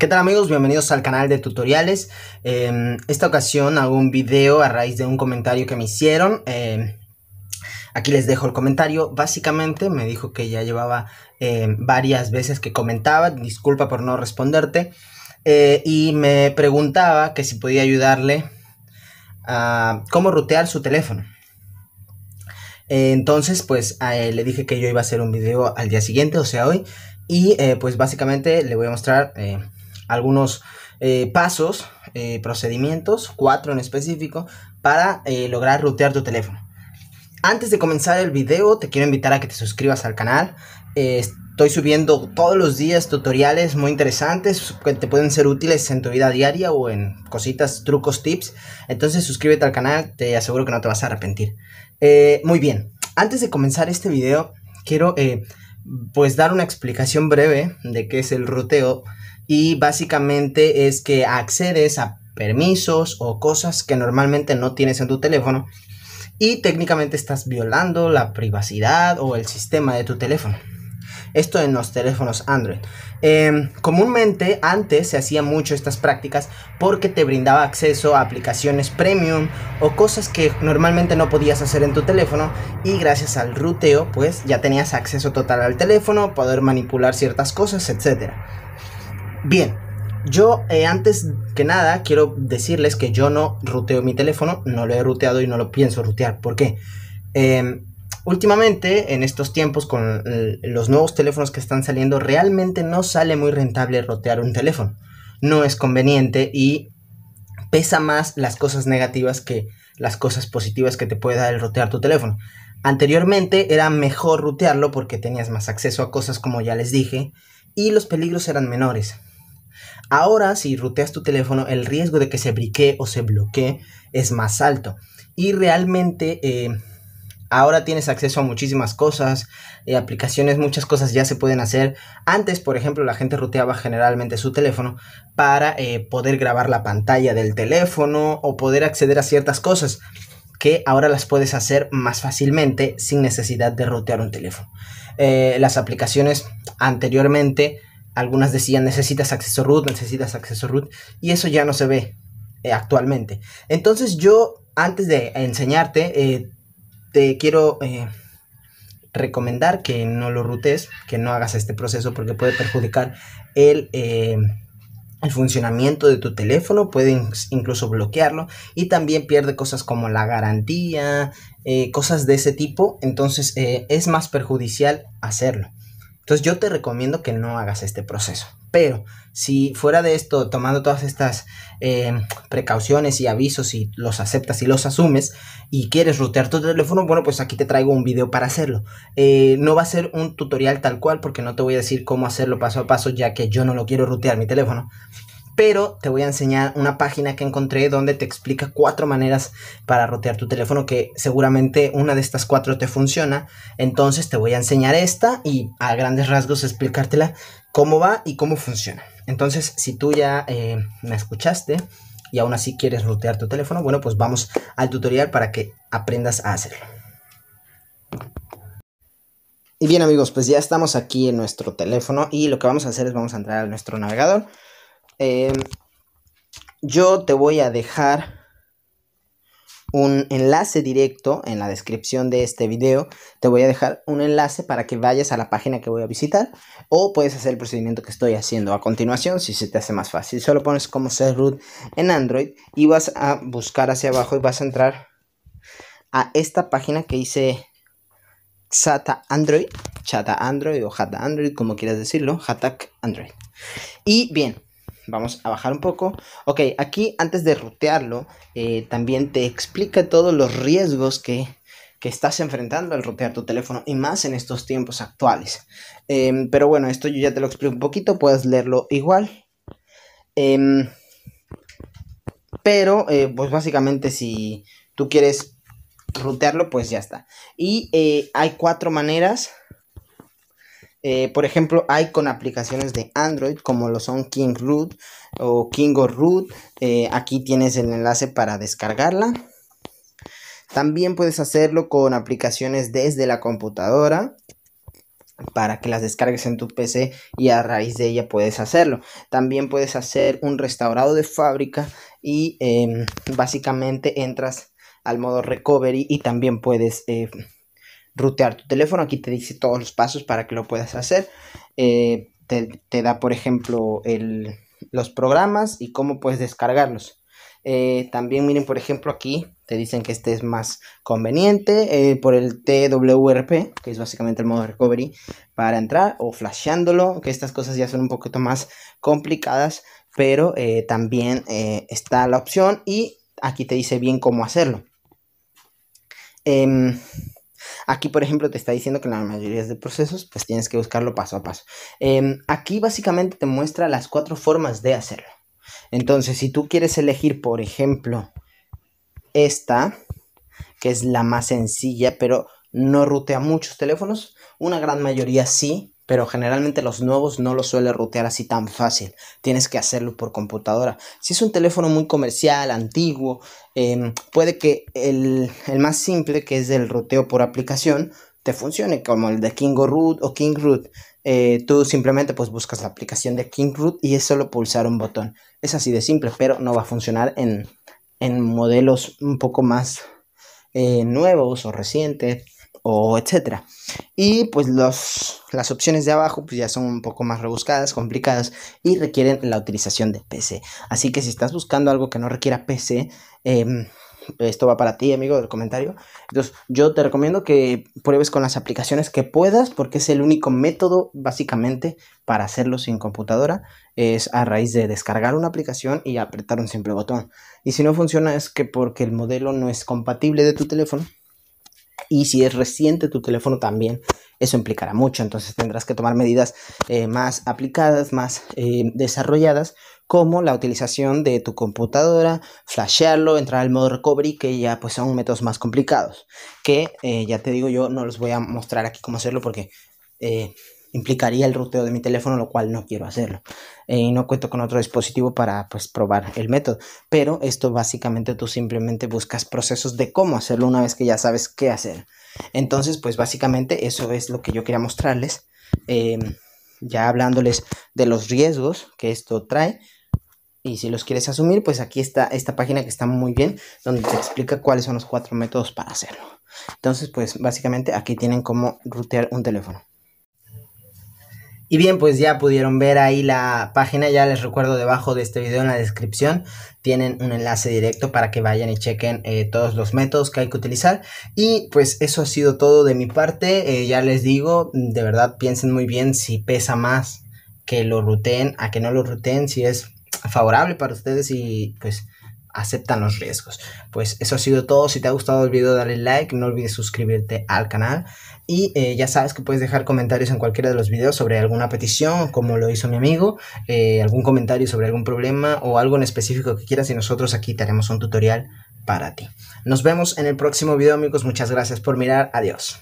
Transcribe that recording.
¿Qué tal amigos? Bienvenidos al canal de tutoriales. En em, esta ocasión hago un video a raíz de un comentario que me hicieron. Em, aquí les dejo el comentario. Básicamente me dijo que ya llevaba em, varias veces que comentaba. Disculpa por no responderte. Eh, y me preguntaba que si podía ayudarle a cómo rutear su teléfono. Eh, entonces, pues le dije que yo iba a hacer un video al día siguiente, o sea, hoy. Y eh, pues básicamente le voy a mostrar algunos eh, pasos, eh, procedimientos, cuatro en específico, para eh, lograr rutear tu teléfono. Antes de comenzar el video, te quiero invitar a que te suscribas al canal. estoy subiendo todos los días tutoriales muy interesantes que te pueden ser útiles en tu vida diaria o en cositas, trucos, tips. Entonces suscríbete al canal, te aseguro que no te vas a arrepentir. muy bien, antes de comenzar este video, quiero pues dar una explicación breve de qué es el ruteo y básicamente es que accedes a permisos o cosas que normalmente no tienes en tu teléfono y técnicamente estás violando la privacidad o el sistema de tu teléfono. Esto en los teléfonos Android. Em, comúnmente antes se hacían mucho estas prácticas porque te brindaba acceso a aplicaciones premium o cosas que normalmente no podías hacer en tu teléfono y gracias al ruteo pues ya tenías acceso total al teléfono, poder manipular ciertas cosas, etc. Bien, yo eh, antes que nada quiero decirles que yo no ruteo mi teléfono, no lo he ruteado y no lo pienso rutear. ¿Por qué? Em, últimamente, en estos tiempos, con los nuevos teléfonos que están saliendo, realmente no sale muy rentable rotear un teléfono. No es conveniente y pesa más las cosas negativas que las cosas positivas que te puede dar el rotear tu teléfono. Anteriormente era mejor rutearlo porque tenías más acceso a cosas como ya les dije y los peligros eran menores. Ahora, si ruteas tu teléfono, el riesgo de que se briquee o se bloquee es más alto. Y realmente... Eh, ahora tienes acceso a muchísimas cosas, eh, aplicaciones, muchas cosas ya se pueden hacer. Antes, por ejemplo, la gente ruteaba generalmente su teléfono para eh, poder grabar la pantalla del teléfono o poder acceder a ciertas cosas que ahora las puedes hacer más fácilmente sin necesidad de rotear un teléfono. las aplicaciones anteriormente algunas decían necesitas acceso root, necesitas acceso root, y eso ya no se ve eh, actualmente. Entonces yo, antes de enseñarte, eh, te quiero eh, recomendar que no lo rutes, que no hagas este proceso porque puede perjudicar el, el funcionamiento de tu teléfono, puede incluso bloquearlo y también pierde cosas como la garantía, cosas de ese tipo. Entonces es más perjudicial hacerlo. Entonces yo te recomiendo que no hagas este proceso. Pero si fuera de esto, tomando todas estas em, precauciones y avisos y los aceptas y los asumes y quieres rutear tu teléfono, bueno, pues aquí te traigo un video para hacerlo. Eh, no va a ser un tutorial tal cual porque no te voy a decir cómo hacerlo paso a paso ya que yo no lo quiero rutear mi teléfono pero te voy a enseñar una página que encontré donde te explica cuatro maneras para rotear tu teléfono, que seguramente una de estas cuatro te funciona. Entonces te voy a enseñar esta y a grandes rasgos explicártela cómo va y cómo funciona. Entonces, si tú ya eh, me escuchaste y aún así quieres rotear tu teléfono, bueno, pues vamos al tutorial para que aprendas a hacerlo. Y bien amigos, pues ya estamos aquí en nuestro teléfono y lo que vamos a hacer es vamos a entrar a nuestro navegador. Em, yo te voy a dejar un enlace directo en la descripción de este video. Te voy a dejar un enlace para que vayas a la página que voy a visitar o puedes hacer el procedimiento que estoy haciendo a continuación si se te hace más fácil. Solo pones como ser root en Android y vas a buscar hacia abajo y vas a entrar a esta página que hice Chata Android, Chata Android o Hata Android, como quieras decirlo, Hatak Android. Y bien, Vamos a bajar un poco. Ok, aquí antes de rutearlo, eh, también te explica todos los riesgos que, estás enfrentando al rutear tu teléfono y más en estos tiempos actuales. Em, pero bueno, esto yo ya te lo explico un poquito, puedes leerlo igual. Em, pero, eh, pues básicamente si tú quieres rutearlo, pues ya está. Y eh, hay cuatro maneras eh, por ejemplo, hay con aplicaciones de Android como lo son King Root o Kingo Root. Eh, aquí tienes el enlace para descargarla. También puedes hacerlo con aplicaciones desde la computadora para que las descargues en tu PC y a raíz de ella puedes hacerlo. También puedes hacer un restaurado de fábrica y em, básicamente entras al modo recovery y también puedes eh, rutear tu teléfono. Aquí te dice todos los pasos para que lo puedas hacer. Eh, te, da, por ejemplo, los programas y cómo puedes descargarlos. Eh, también miren, por ejemplo, aquí te dicen que este es más conveniente eh, por el TWRP, que es básicamente el modo recovery, para entrar o flasheándolo, que estas cosas ya son un poquito más complicadas, pero también está la opción y aquí te dice bien cómo hacerlo. Em, Aquí, por ejemplo, te está diciendo que en la mayoría de procesos, pues tienes que buscarlo paso a paso. Em, aquí básicamente te muestra las cuatro formas de hacerlo. Entonces, si tú quieres elegir, por ejemplo, esta, que es la más sencilla, pero no rutea muchos teléfonos, una gran mayoría sí, pero generalmente los nuevos no los suele rotear así tan fácil, tienes que hacerlo por computadora. Si es un teléfono muy comercial, antiguo, em, puede que el, más simple, que es el roteo por aplicación, te funcione como el de King Root o King Root. Eh, tú simplemente pues buscas la aplicación de King Root y es solo pulsar un botón. Es así de simple, pero no va a funcionar en, modelos un poco más eh, nuevos o recientes o etcétera. Y pues las opciones de abajo pues ya son un poco más rebuscadas, complicadas y requieren la utilización de PC. Así que si estás buscando algo que no requiera PC, em, esto va para ti, amigo del comentario. Entonces, yo te recomiendo que pruebes con las aplicaciones que puedas, porque es el único método, básicamente, para hacerlo sin computadora. Es a raíz de descargar una aplicación y apretar un simple botón. Y si no funciona, es que porque el modelo no es compatible de tu teléfono y si es reciente tu teléfono también, eso implicará mucho. Entonces tendrás que tomar medidas eh, más aplicadas, más eh, desarrolladas, como la utilización de tu computadora, flashearlo, entrar al modo recovery, que ya pues son métodos más complicados. Que eh, ya te digo, yo no los voy a mostrar aquí cómo hacerlo porque implicaría el ruteo de mi teléfono, lo cual no quiero hacerlo. Eh, y no cuento con otro dispositivo para pues, probar el método. Pero esto básicamente tú simplemente buscas procesos de cómo hacerlo una vez que ya sabes qué hacer. Entonces, pues básicamente eso es lo que yo quería mostrarles. Em, ya hablándoles de los riesgos que esto trae. Y si los quieres asumir, pues aquí está esta página que está muy bien, donde te explica cuáles son los cuatro métodos para hacerlo. Entonces, pues básicamente aquí tienen cómo rutear un teléfono. Y bien, pues ya pudieron ver ahí la página, ya les recuerdo debajo de este video en la descripción tienen un enlace directo para que vayan y chequen eh, todos los métodos que hay que utilizar. Y pues eso ha sido todo de mi parte, eh, ya les digo, de verdad piensen muy bien si pesa más que lo ruteen a que no lo ruteen, si es favorable para ustedes y pues aceptan los riesgos. Pues eso ha sido todo. Si te ha gustado el video, dale like. No olvides suscribirte al canal. Y eh, ya sabes que puedes dejar comentarios en cualquiera de los videos sobre alguna petición, como lo hizo mi amigo, eh, algún comentario sobre algún problema o algo en específico que quieras y nosotros aquí te haremos un tutorial para ti. Nos vemos en el próximo video amigos, muchas gracias por mirar, adiós.